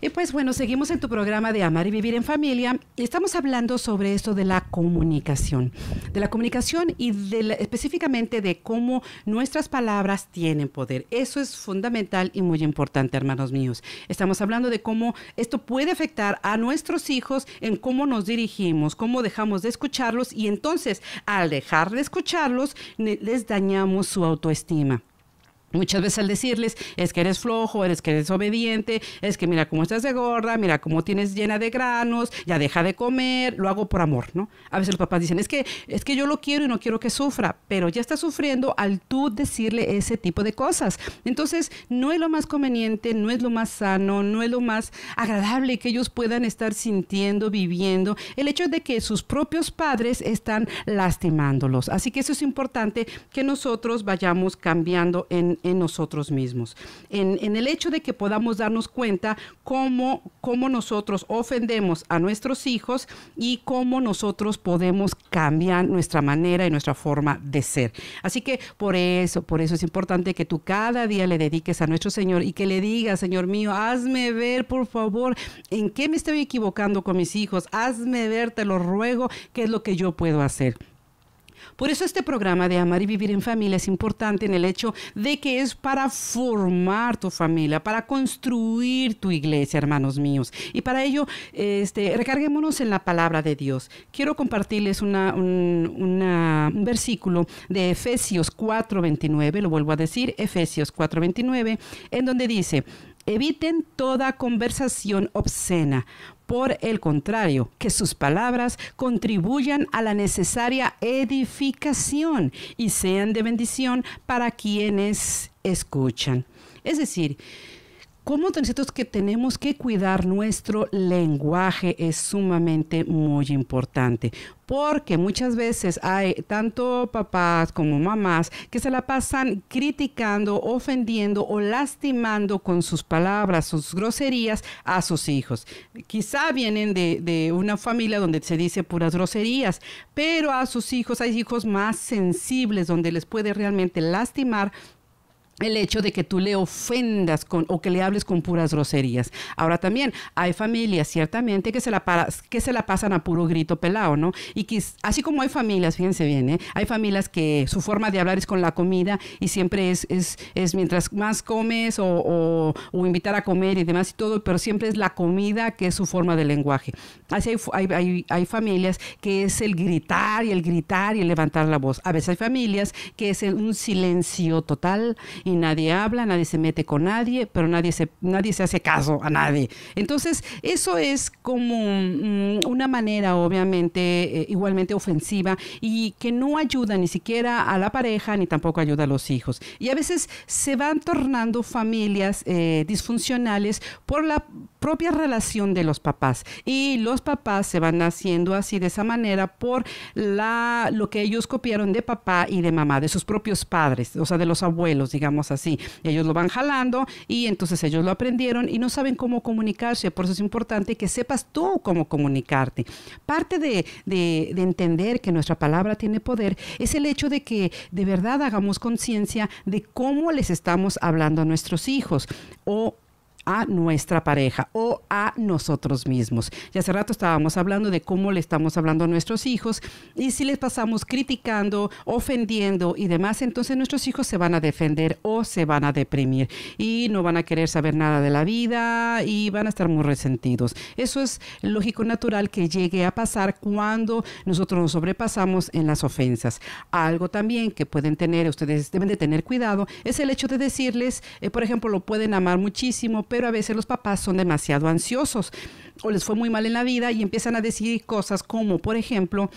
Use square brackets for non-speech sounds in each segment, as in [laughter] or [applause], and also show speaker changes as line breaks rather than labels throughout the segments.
Y pues bueno, seguimos en tu programa de Amar y Vivir en Familia y estamos hablando sobre esto de la comunicación, de la comunicación y específicamente de cómo nuestras palabras tienen poder. Eso es fundamental y muy importante, hermanos míos. Estamos hablando de cómo esto puede afectar a nuestros hijos en cómo nos dirigimos, cómo dejamos de escucharlos y entonces al dejar de escucharlos les dañamos su autoestima. Muchas veces al decirles es que eres flojo, eres que eres obediente, es que mira cómo estás de gorda, mira cómo tienes llena de granos, ya deja de comer, lo hago por amor, ¿no? A veces los papás dicen, es que, es que yo lo quiero y no quiero que sufra, pero ya está sufriendo al tú decirle ese tipo de cosas. Entonces, no es lo más conveniente, no es lo más sano, no es lo más agradable que ellos puedan estar sintiendo, viviendo, el hecho de que sus propios padres están lastimándolos. Así que eso es importante que nosotros vayamos cambiando en en, nosotros mismos, en, el hecho de que podamos darnos cuenta cómo, cómo nosotros ofendemos a nuestros hijos y cómo nosotros podemos cambiar nuestra manera y nuestra forma de ser. Así que por eso, por eso es importante que tú cada día le dediques a nuestro Señor y que le digas, Señor mío, hazme ver, por favor, en qué me estoy equivocando con mis hijos, hazme ver, te lo ruego, qué es lo que yo puedo hacer. Por eso este programa de Amar y Vivir en Familia es importante en el hecho de que es para formar tu familia, para construir tu iglesia, hermanos míos. Y para ello, este, recarguémonos en la palabra de Dios. Quiero compartirles un, un versículo de Efesios 4.29, lo vuelvo a decir, Efesios 4.29, en donde dice, Eviten toda conversación obscena. Por el contrario, que sus palabras contribuyan a la necesaria edificación y sean de bendición para quienes escuchan. Es decir, cómo que tenemos que cuidar nuestro lenguaje es sumamente muy importante, porque muchas veces hay tanto papás como mamás que se la pasan criticando, ofendiendo o lastimando con sus palabras, sus groserías a sus hijos. Quizá vienen de, de una familia donde se dice puras groserías, pero a sus hijos hay hijos más sensibles donde les puede realmente lastimar el hecho de que tú le ofendas con, o que le hables con puras groserías. Ahora también hay familias, ciertamente, que se la, que se la pasan a puro grito pelado, ¿no? Y que, así como hay familias, fíjense bien, ¿eh? hay familias que su forma de hablar es con la comida y siempre es, es, es mientras más comes o, o, invitar a comer y demás y todo, pero siempre es la comida que es su forma de lenguaje. Así hay, hay, hay, hay familias que es el gritar y el gritar y el levantar la voz. A veces hay familias que es un silencio total y nadie habla, nadie se mete con nadie, pero nadie se, nadie se hace caso a nadie. Entonces, eso es como mm, una manera, obviamente, eh, igualmente ofensiva y que no ayuda ni siquiera a la pareja ni tampoco ayuda a los hijos. Y a veces se van tornando familias eh, disfuncionales por la propia relación de los papás y los papás se van haciendo así de esa manera por la lo que ellos copiaron de papá y de mamá de sus propios padres o sea de los abuelos digamos así ellos lo van jalando y entonces ellos lo aprendieron y no saben cómo comunicarse por eso es importante que sepas tú cómo comunicarte parte de, de entender que nuestra palabra tiene poder es el hecho de que de verdad hagamos conciencia de cómo les estamos hablando a nuestros hijos o a nuestra pareja o a nosotros mismos. Ya hace rato estábamos hablando de cómo le estamos hablando a nuestros hijos y si les pasamos criticando, ofendiendo y demás, entonces nuestros hijos se van a defender o se van a deprimir y no van a querer saber nada de la vida y van a estar muy resentidos. Eso es lógico natural que llegue a pasar cuando nosotros nos sobrepasamos en las ofensas. Algo también que pueden tener, ustedes deben de tener cuidado, es el hecho de decirles, eh, por ejemplo, lo pueden amar muchísimo, pero pero a veces los papás son demasiado ansiosos o les fue muy mal en la vida y empiezan a decir cosas como, por ejemplo,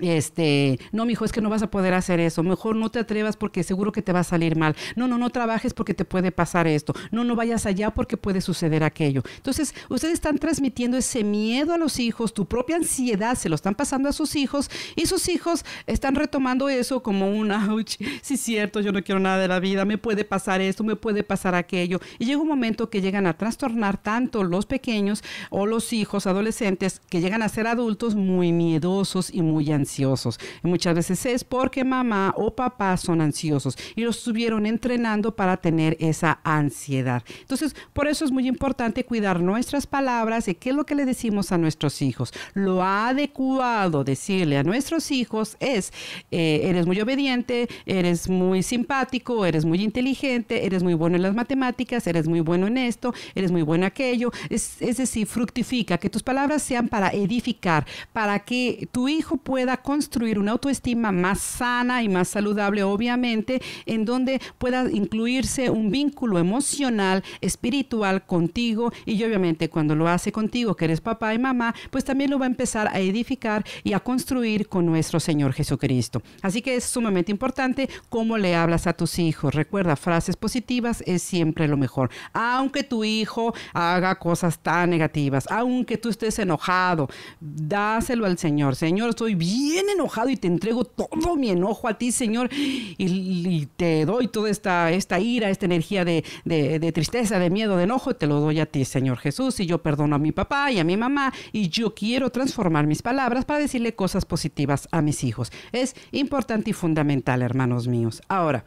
este, no, hijo, es que no vas a poder hacer eso, mejor no te atrevas porque seguro que te va a salir mal, no, no, no trabajes porque te puede pasar esto, no, no vayas allá porque puede suceder aquello. Entonces, ustedes están transmitiendo ese miedo a los hijos, tu propia ansiedad se lo están pasando a sus hijos y sus hijos están retomando eso como un, ouch, sí cierto, yo no quiero nada de la vida, me puede pasar esto, me puede pasar aquello. Y llega un momento que llegan a trastornar tanto los pequeños o los hijos adolescentes que llegan a ser adultos muy miedosos y muy ansiosos ansiosos. muchas veces es porque mamá o papá son ansiosos y los estuvieron entrenando para tener esa ansiedad. Entonces, por eso es muy importante cuidar nuestras palabras y qué es lo que le decimos a nuestros hijos. Lo adecuado decirle a nuestros hijos es, eh, eres muy obediente, eres muy simpático, eres muy inteligente, eres muy bueno en las matemáticas, eres muy bueno en esto, eres muy bueno en aquello. es decir, fructifica, que tus palabras sean para edificar, para que tu hijo pueda construir una autoestima más sana y más saludable, obviamente, en donde pueda incluirse un vínculo emocional, espiritual contigo y obviamente cuando lo hace contigo, que eres papá y mamá, pues también lo va a empezar a edificar y a construir con nuestro Señor Jesucristo. Así que es sumamente importante cómo le hablas a tus hijos. Recuerda, frases positivas es siempre lo mejor. Aunque tu hijo haga cosas tan negativas, aunque tú estés enojado, dáselo al Señor. Señor, estoy bien bien enojado y te entrego todo mi enojo a ti, Señor, y, te doy toda esta, esta ira, esta energía de, de tristeza, de miedo, de enojo, te lo doy a ti, Señor Jesús, y yo perdono a mi papá y a mi mamá, y yo quiero transformar mis palabras para decirle cosas positivas a mis hijos. Es importante y fundamental, hermanos míos. Ahora,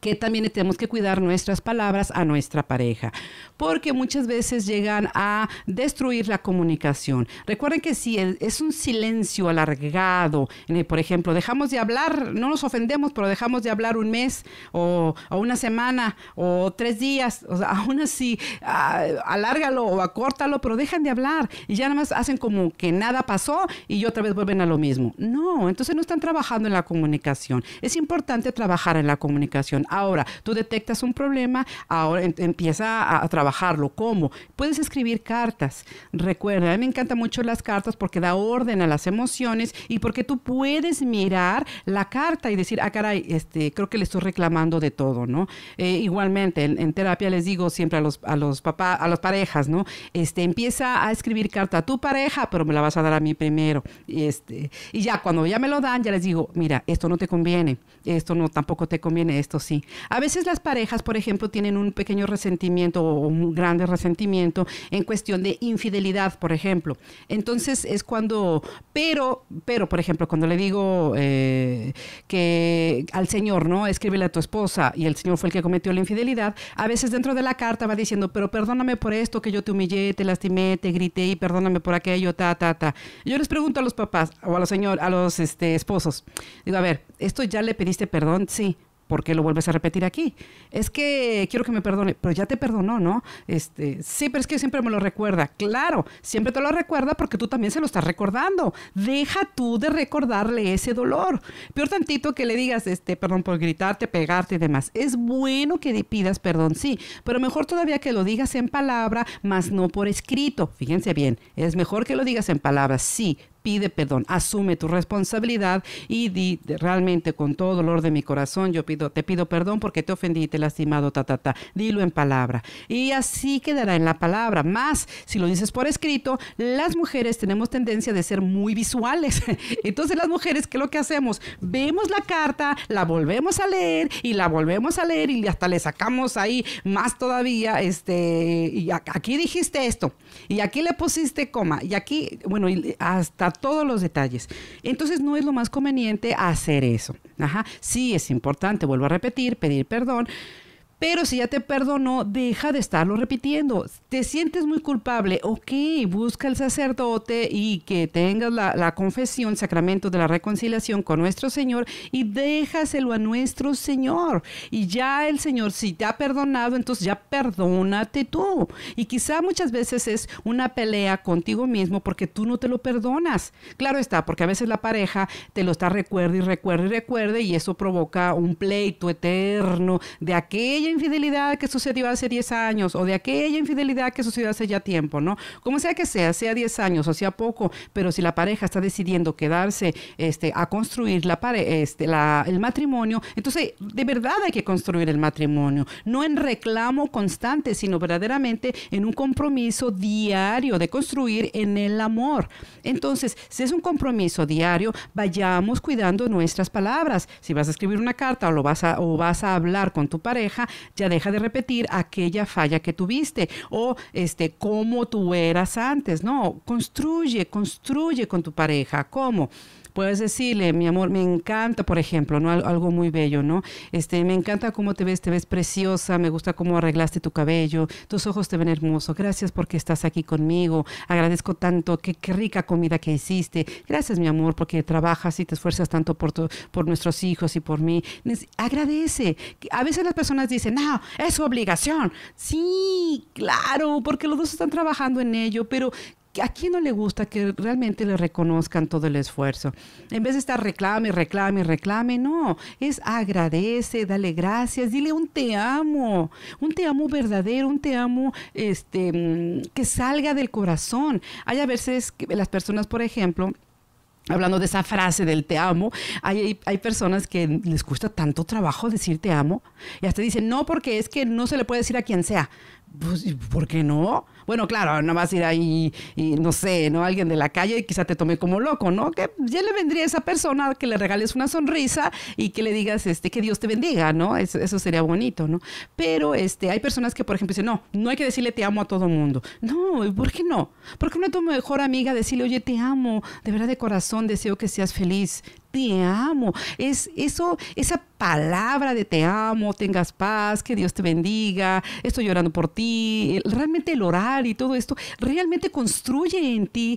que también tenemos que cuidar nuestras palabras a nuestra pareja, porque muchas veces llegan a destruir la comunicación. Recuerden que si es un silencio alargado, por ejemplo, dejamos de hablar, no nos ofendemos, pero dejamos de hablar un mes o, una semana o tres días, o sea, [laughs] aún así, alárgalo o acórtalo, pero dejan de hablar y ya nada más hacen como que nada pasó y otra vez vuelven a lo mismo. No, entonces no están trabajando en la comunicación. Es importante trabajar en la comunicación Ahora, tú detectas un problema, ahora em, empieza a, trabajarlo. ¿Cómo? Puedes escribir cartas. Recuerda, a mí me encantan mucho las cartas porque da orden a las emociones y porque tú puedes mirar la carta y decir, ah, caray, este, creo que le estoy reclamando de todo, ¿no? Eh, igualmente, en, terapia les digo siempre a los, a los papás, a las parejas, ¿no? Este, empieza a escribir carta a tu pareja, pero me la vas a dar a mí primero. Este, y ya cuando ya me lo dan, ya les digo, mira, esto no te conviene, esto no tampoco te conviene, esto sí. A veces las parejas, por ejemplo, tienen un pequeño resentimiento o un grande resentimiento en cuestión de infidelidad, por ejemplo. Entonces es cuando, pero, pero, por ejemplo, cuando le digo eh, que al Señor, ¿no? Escríbele a tu esposa y el Señor fue el que cometió la infidelidad, a veces dentro de la carta va diciendo, pero perdóname por esto, que yo te humillé, te lastimé, te grité y perdóname por aquello, ta, ta, ta. Yo les pregunto a los papás o a los señor, a los este, esposos, digo, a ver, ¿esto ya le pediste perdón? Sí. ¿por qué lo vuelves a repetir aquí? Es que quiero que me perdone, pero ya te perdonó, ¿no? Este, sí, pero es que siempre me lo recuerda. Claro, siempre te lo recuerda porque tú también se lo estás recordando. Deja tú de recordarle ese dolor. Peor tantito que le digas, este, perdón por gritarte, pegarte y demás. Es bueno que le pidas perdón, sí, pero mejor todavía que lo digas en palabra, más no por escrito. Fíjense bien, es mejor que lo digas en palabras, sí, pide perdón, asume tu responsabilidad y di realmente con todo dolor de mi corazón, yo pido, te pido perdón porque te ofendí, te he lastimado, ta, ta, ta. Dilo en palabra. Y así quedará en la palabra. Más, si lo dices por escrito, las mujeres tenemos tendencia de ser muy visuales. [laughs] Entonces las mujeres, ¿qué es lo que hacemos? Vemos la carta, la volvemos a leer y la volvemos a leer y hasta le sacamos ahí más todavía, este, y aquí dijiste esto, y aquí le pusiste coma, y aquí, bueno, y hasta todos los detalles. Entonces no es lo más conveniente hacer eso. Ajá. Sí, es importante, vuelvo a repetir, pedir perdón, pero si ya te perdonó, deja de estarlo repitiendo. Te sientes muy culpable, ok, busca el sacerdote y que tengas la, confesión, sacramento de la reconciliación con nuestro Señor y déjaselo a nuestro Señor. Y ya el Señor, si te ha perdonado, entonces ya perdónate tú. Y quizá muchas veces es una pelea contigo mismo porque tú no te lo perdonas. Claro está, porque a veces la pareja te lo está recuerda y recuerda y recuerda y eso provoca un pleito eterno de aquello infidelidad que sucedió hace 10 años o de aquella infidelidad que sucedió hace ya tiempo, ¿no? Como sea que sea, sea 10 años o sea poco, pero si la pareja está decidiendo quedarse este, a construir la, este, el matrimonio, entonces de verdad hay que construir el matrimonio, no en reclamo constante, sino verdaderamente en un compromiso diario de construir en el amor. Entonces, si es un compromiso diario, vayamos cuidando nuestras palabras. Si vas a escribir una carta o, lo vas, a, o vas a hablar con tu pareja, ya deja de repetir aquella falla que tuviste o este cómo tú eras antes, no, construye, construye con tu pareja, ¿cómo? Puedes decirle, mi amor, me encanta, por ejemplo, ¿no? algo muy bello, ¿no? Este, me encanta cómo te ves, te ves preciosa, me gusta cómo arreglaste tu cabello, tus ojos te ven hermosos, gracias porque estás aquí conmigo, agradezco tanto, qué, qué rica comida que hiciste, gracias mi amor porque trabajas y te esfuerzas tanto por, por nuestros hijos y por mí. Agradece. A veces las personas dicen, no, es su obligación. Sí, claro, porque los dos están trabajando en ello, pero ¿A quién no le gusta que realmente le reconozcan todo el esfuerzo? En vez de estar reclame, reclame, reclame, no. Es agradece, dale gracias, dile un te amo, un te amo verdadero, un te amo este, mm, que salga del corazón. Hay a veces que las personas, por ejemplo, Hablando de esa frase del te amo, hay, hay, personas que les cuesta tanto trabajo decir te amo y hasta dicen, no, porque es que no se le puede decir a quien sea. Pues, ¿por qué no? Bueno, claro, no vas a ir ahí y no sé, ¿no? Alguien de la calle y quizá te tome como loco, ¿no? Que ya le vendría a esa persona que le regales una sonrisa y que le digas, este, que Dios te bendiga, ¿no? Eso, sería bonito, ¿no? Pero, este, hay personas que, por ejemplo, dicen, no, no hay que decirle te amo a todo mundo. No, ¿por qué no? ¿Por qué no a tu mejor amiga decirle, oye, te amo, de verdad de corazón deseo que seas feliz, te amo. Es eso, esa palabra de te amo, tengas paz, que Dios te bendiga, estoy llorando por ti. Realmente el orar y todo esto realmente construye en ti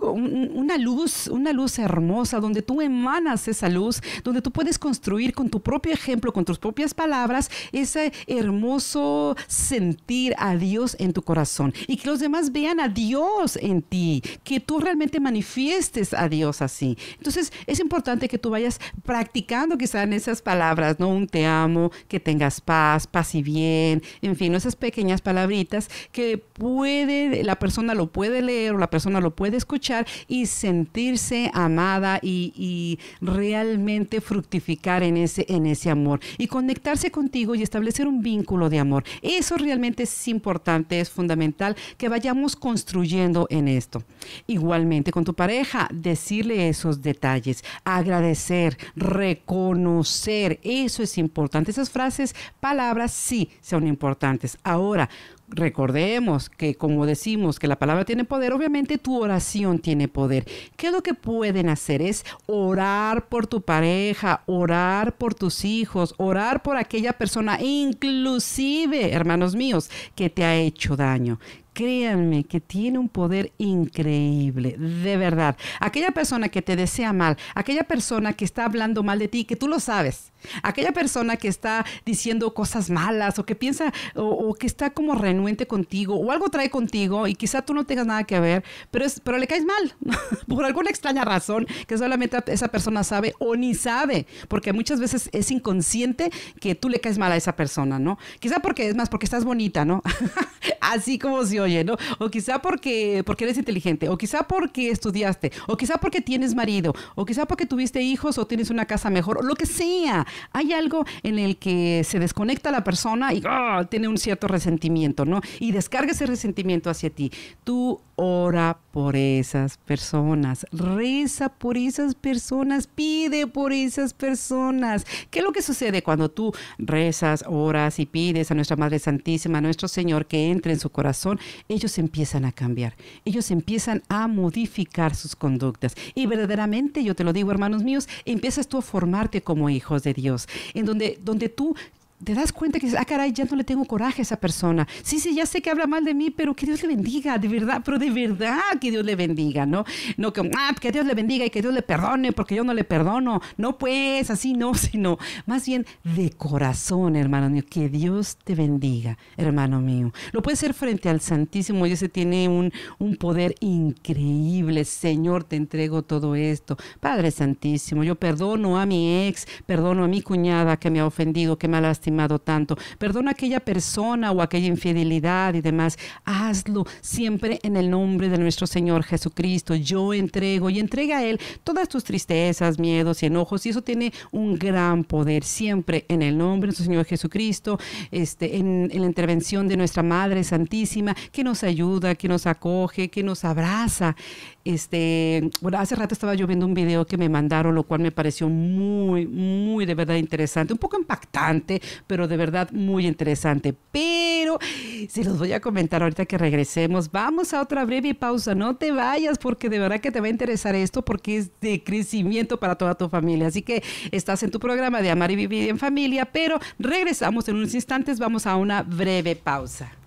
una luz, una luz hermosa, donde tú emanas esa luz, donde tú puedes construir con tu propio ejemplo, con tus propias palabras, ese hermoso sentir a Dios en tu corazón y que los demás vean a Dios en ti, que tú realmente manifiestes a Dios así. Entonces es importante que tú vayas practicando quizá en esas palabras, ¿no? Un te amo, que tengas paz, paz y bien, en fin, esas pequeñas palabritas que puede, la persona lo puede leer o la persona lo puede escuchar y sentirse amada y, realmente fructificar en ese, en ese amor y conectarse contigo y establecer un vínculo de amor. Eso realmente es importante, es fundamental que vayamos construyendo en esto. Igualmente con tu pareja, decirle esos detalles, agradecer, reconocer, eso es importante. Esas frases, palabras, sí son importantes. Ahora, recordemos que como decimos que la palabra tiene poder, obviamente tu oración tiene poder. ¿Qué es lo que pueden hacer? Es orar por tu pareja, orar por tus hijos, orar por aquella persona, inclusive, hermanos míos, que te ha hecho daño, créanme que tiene un poder increíble, de verdad. Aquella persona que te desea mal, aquella persona que está hablando mal de ti, que tú lo sabes, Aquella persona que está diciendo cosas malas o que piensa o, que está como renuente contigo o algo trae contigo y quizá tú no tengas nada que ver, pero, pero le caes mal [laughs] por alguna extraña razón que solamente esa persona sabe o ni sabe, porque muchas veces es inconsciente que tú le caes mal a esa persona, ¿no? Quizá porque es más porque estás bonita, ¿no? [laughs] Así como se oye, ¿no? O quizá porque, porque eres inteligente, o quizá porque estudiaste, o quizá porque tienes marido, o quizá porque tuviste hijos o tienes una casa mejor, o lo que sea hay algo en el que se desconecta la persona y ah, tiene un cierto resentimiento, ¿no? Y descarga ese resentimiento hacia ti. Tú ora por esas personas, reza por esas personas, pide por esas personas. ¿Qué es lo que sucede cuando tú rezas, oras y pides a nuestra Madre Santísima, a nuestro Señor que entre en su corazón? Ellos empiezan a cambiar, ellos empiezan a modificar sus conductas. Y verdaderamente, yo te lo digo, hermanos míos, empiezas tú a formarte como hijos de Dios Dios, en donde, donde tú te das cuenta que dices, ah, caray, ya no le tengo coraje a esa persona. Sí, sí, ya sé que habla mal de mí, pero que Dios le bendiga, de verdad, pero de verdad que Dios le bendiga, ¿no? No que, ah, que Dios le bendiga y que Dios le perdone, porque yo no le perdono. No, pues, así no, sino [laughs] más bien de corazón, hermano mío, que Dios te bendiga, hermano mío. Lo puede ser frente al Santísimo, y ese tiene un, un poder increíble. Señor, te entrego todo esto. Padre Santísimo, yo perdono a mi ex, perdono a mi cuñada que me ha ofendido, que me ha lastimado tanto. Perdona aquella persona o aquella infidelidad y demás. Hazlo siempre en el nombre de nuestro Señor Jesucristo. Yo entrego y entrega a Él todas tus tristezas, miedos y enojos. Y eso tiene un gran poder siempre en el nombre de nuestro Señor Jesucristo, este, en la intervención de nuestra Madre Santísima, que nos ayuda, que nos acoge, que nos abraza. Este, bueno, hace rato estaba yo viendo un video que me mandaron, lo cual me pareció muy, muy de verdad interesante, un poco impactante, pero de verdad muy interesante. Pero se los voy a comentar ahorita que regresemos. Vamos a otra breve pausa, no te vayas porque de verdad que te va a interesar esto porque es de crecimiento para toda tu familia. Así que estás en tu programa de Amar y Vivir en Familia, pero regresamos en unos instantes, vamos a una breve pausa.